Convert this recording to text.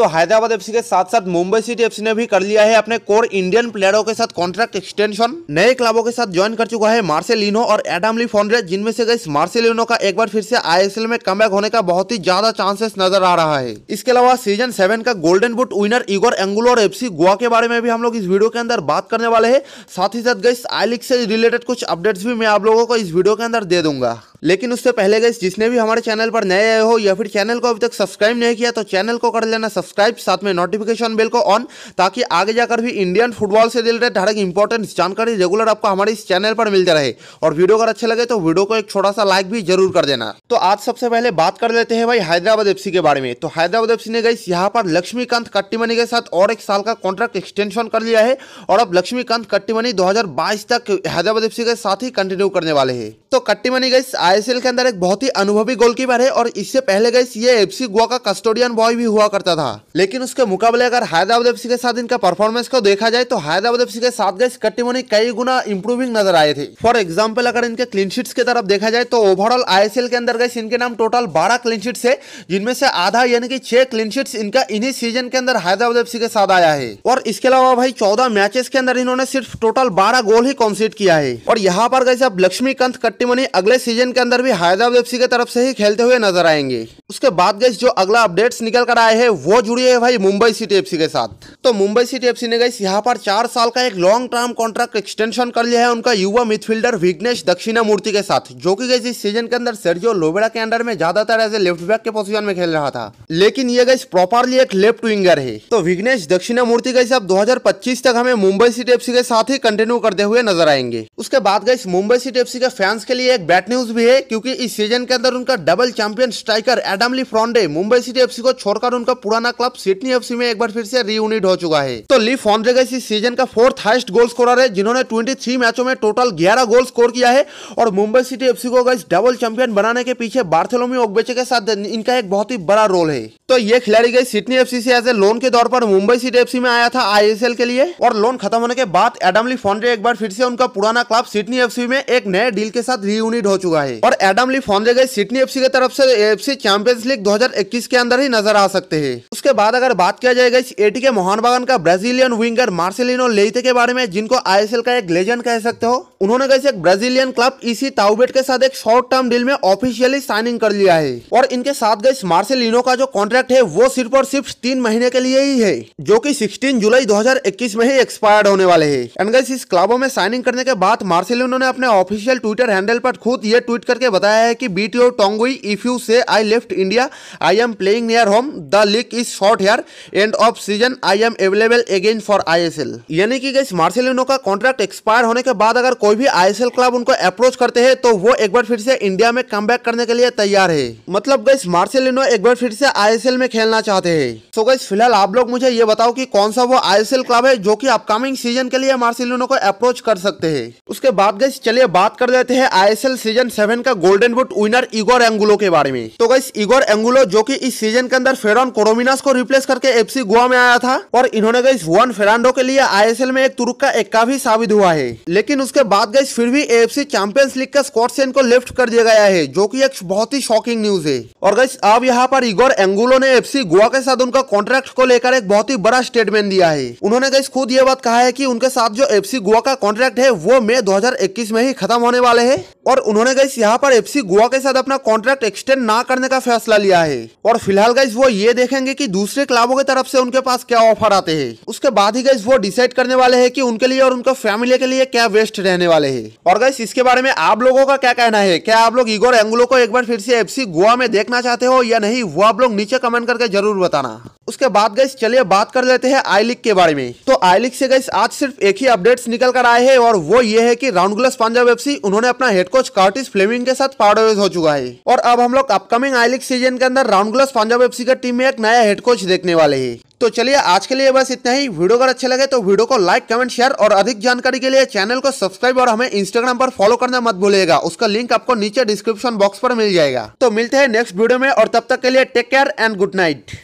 तो हैदराबाद एफसी के साथ साथ मुंबई सिटी एफसी ने भी कर लिया है अपने कोर इंडियन प्लेयरों के साथ कॉन्ट्रैक्ट एक्सटेंशन नए क्लबों के साथ ज्वाइन कर चुका है मार्सेलिनो और एडम ली जिनमें से गई मार्सेलिनो का एक बार फिर से आईएसएल में कम होने का बहुत ही ज्यादा चांसेस नजर आ रहा है इसके अलावा सीजन सेवन का golden boot winner Igor Angulo और एफसी गोवा के बारे में भी हम लोग इस वीडियो के अंदर बात करने वाले है साथ ही साथ गई आई लीग से रिलेटेड कुछ अपडेट्स भी मैं आप लोगों को इस वीडियो के अंदर दे दूंगा लेकिन उससे पहले गई जिसने भी हमारे चैनल पर नए आए हो या फिर चैनल को अभी तक सब्सक्राइब नहीं किया तो चैनल को कर लेना सब्सक्राइब साथ में नोटिफिकेशन बिल को ऑन ताकि आगे जाकर भी इंडियन फुटबॉल से रिलेटेड हर एक इंपॉर्टेंट जानकारी रेगुलर आपको हमारे इस चैनल पर मिलते रहे और वीडियो अगर अच्छे लगे तो वीडियो को एक छोटा सा लाइक भी जरूर कर देना तो आज सबसे पहले बात कर लेते हैं भाई हैदराबाद एफ के बारे में तो हैदराबाद एफ ने गई यहाँ पर लक्ष्मीकांत कट्टीमनी के साथ और एक साल का कॉन्ट्रैक्ट एक्सटेंशन कर लिया है और अब लक्ष्मीकांत कट्टीमनी दो तक हैदराबाद एफ के साथ ही कंटिन्यू करने वाले हैं तो कट्टी मनी गई आईएसएल के अंदर एक बहुत ही अनुभवी गोलकीपर है और इससे पहले गई ये एफसी गोवा का कस्टोडियन बॉय भी हुआ करता था लेकिन उसके मुकाबले अगर हैदराबाद एफसी के साथ इनका परफॉर्मेंस को देखा जाए तो हैदराबाद एफसी के साथ गई कट्टी मनी कई गुना इंप्रूविंग नजर आए थे फॉर एग्जाम्पल अगर इनके क्लीनशीट्स की तरफ देखा जाए तो ओवरऑल आई के अंदर गई इनके नाम टोटल बारह क्लीनशीट्स है जिनमें से आधा यानी कि छह क्लीनशीट्स इनका इन्हीं सीजन के अंदर हैदराबाद एफसी के साथ आया है और इसके अलावा भाई चौदह मैचेस के अंदर इन्होंने सिर्फ टोटल बारह गोल ही कॉन्सीड किया है और यहाँ पर गई अब लक्ष्मीकांत कट्टी कट्टीमनी अगले सीजन के अंदर भी हैदराबाद एफ की तरफ से ही खेलते हुए नजर आएंगे उसके बाद गई जो अगला अपडेट्स निकल कर आए हैं वो जुड़ी है भाई मुंबई सिटी एफसी के साथ तो मुंबई सिटी एफसी ने गई यहाँ पर चार साल का एक लॉन्ग टर्म कॉन्ट्रैक्ट एक्सटेंशन कर लिया है उनका युवा मिडफील्डर विघ्नेश मूर्ति के साथ जो की गई इस सीजन के अंदर सेर्जियो लोबेड़ा के अंडर में ज्यादातर एज ए लेफ्ट बैक के पोजिशन में खेल रहा था लेकिन ये गई प्रॉपरली एक लेफ्ट विंगर है तो विघ्नेश मूर्ति गई अब दो तक हमें मुंबई सिटी एफसी के साथ ही कंटिन्यू करते हुए नजर आएंगे उसके बाद गई मुंबई सिटी एफसी के फैंस के लिए एक बैड न्यूज भी है क्योंकि इस सीजन के अंदर उनका double champion striker Adam le Fondre Mumbai city FC को छोड़कर उनका पुराना क्लब सिडनी एफसी में एक बार फिर से रीयूनिट हो चुका है तो ली का इस सीजन का फोर्थ हाइस्ट गोल स्कोरर है जिन्होंने ट्वेंटी मैचों में टोटल ग्यारह गोल स्कोर किया है और मुंबई सिटी एफसी को डबल चैंपियन बनाने के पीछे बार्थेलोमी ओगबेचे के साथ इनका एक बहुत ही बड़ा रोल है तो ये खिलाड़ी गई सिडनी एफसी से एज ए लोन के तौर पर मुंबई सिटी एफसी में आया था आईएसएल के लिए और लोन खत्म होने के बाद एडमली फॉन्ड्रे एक बार फिर से उनका पुराना क्लब सिडनी एफसी में एक नए डील के साथ रीयूनिट हो चुका है और एडमली फॉन्ड्रे गई सिडनी एफसी की तरफ से एफसी चैंपियंस लीग दो के अंदर ही नजर आ सकते है उसके बाद अगर बात किया जाएगा इस एटी के मोहन बागन का ब्राजीलियन विंगर मार्सिलिनो लेते के बारे में जिनको आई का एक लेजेंड कह सकते हो उन्होंने कैसे एक ब्राजीलियन क्लब इसी ताउबेट के साथ एक शॉर्ट टर्म डील में ऑफिशियली साइनिंग कर लिया है और इनके साथ गए मार्सिलिनो का जो कॉन्ट्रैक्ट कॉन्ट्रैक्ट है वो सिर्फ और सिर्फ तीन महीने के लिए ही है जो कि 16 जुलाई 2021 में ही एक्सपायर्ड होने वाले हैं एंड गाइस इस क्लबों में साइनिंग करने के बाद मार्सेलिनो ने अपने ऑफिशियल ट्विटर हैंडल पर खुद ये ट्वीट करके बताया है कि बीट ओ टोंगुई if you see I left India I am playing near home the league is short here end of season I am available again for I यानी कि गाइस मार्सेलिनो का कॉन्ट्रैक्ट एक्सपायर होने के बाद अगर कोई भी आई क्लब उनको अप्रोच करते हैं तो वो एक बार फिर से इंडिया में कम करने के लिए तैयार है मतलब गाइस मार्सेलिनो एक बार फिर से आई आईएसएल में खेलना चाहते हैं सो गई फिलहाल आप लोग मुझे ये बताओ कि कौन सा वो आईएसएल क्लब है जो कि अपकमिंग सीजन के लिए मार्सिलोनो को अप्रोच कर सकते हैं उसके बाद गई चलिए बात कर देते हैं आईएसएल सीजन सेवन का golden boot winner Igor Angulo के बारे में तो गई इगोर एंगुलो जो की इस सीजन के अंदर फेरॉन कोरोमिनास को रिप्लेस करके एफ गोवा में आया था और इन्होंने गई वन फेरान्डो के लिए आई में एक तुरुक का एक्का भी साबित हुआ है लेकिन उसके बाद गई फिर भी सी चैंपियंस लीग का स्कॉट को लिफ्ट कर दिया गया है जो की एक बहुत ही शॉकिंग न्यूज है और गई अब यहाँ पर इगोर एंगुलो ने एफसी गोवा के साथ उनका कॉन्ट्रैक्ट को लेकर एक बहुत ही बड़ा स्टेटमेंट दिया है उन्होंने गई खुद ये बात कहा है कि उनके साथ जो एफसी गोवा का कॉन्ट्रैक्ट है वो मई 2021 में ही खत्म होने वाले है और उन्होंने गई यहाँ पर एफसी गोवा के साथ अपना कॉन्ट्रैक्ट एक्सटेंड ना करने का फैसला लिया है और फिलहाल गई वो ये देखेंगे की दूसरे क्लबों की तरफ से उनके पास क्या ऑफर आते हैं उसके बाद ही गई वो डिसाइड करने वाले है की उनके लिए और उनके फैमिली के लिए क्या वेस्ट रहने वाले है और गई इसके बारे में आप लोगों का क्या कहना है क्या आप लोग इगोर एंगुलो को एक बार फिर से एफ गोवा में देखना चाहते हो या नहीं वो आप लोग नीचे कमेंट करके जरूर बताना उसके बाद गई चलिए बात कर लेते हैं आई लीग के बारे में तो आई लीग से गई आज सिर्फ एक ही अपडेट्स निकल कर आए हैं और वो ये है कि राउंड ग्लस पंजाब एफसी उन्होंने अपना हेड कोच कार्टिस फ्लेमिंग के साथ पार्टवेज हो चुका है और अब हम लोग अपकमिंग आई लीग सीजन के अंदर राउंड ग्लस पंजाब एफ का टीम में एक नया हेड कोच देखने वाले है तो चलिए आज के लिए बस इतना ही वीडियो अगर अच्छे लगे तो वीडियो को लाइक कमेंट शेयर और अधिक जानकारी के लिए चैनल को सब्सक्राइब और हमें इंस्टाग्राम पर फॉलो करना मत भूलिएगा उसका लिंक आपको नीचे डिस्क्रिप्शन बॉक्स पर मिल जाएगा तो मिलते हैं नेक्स्ट वीडियो में और तब तक के लिए take care and good night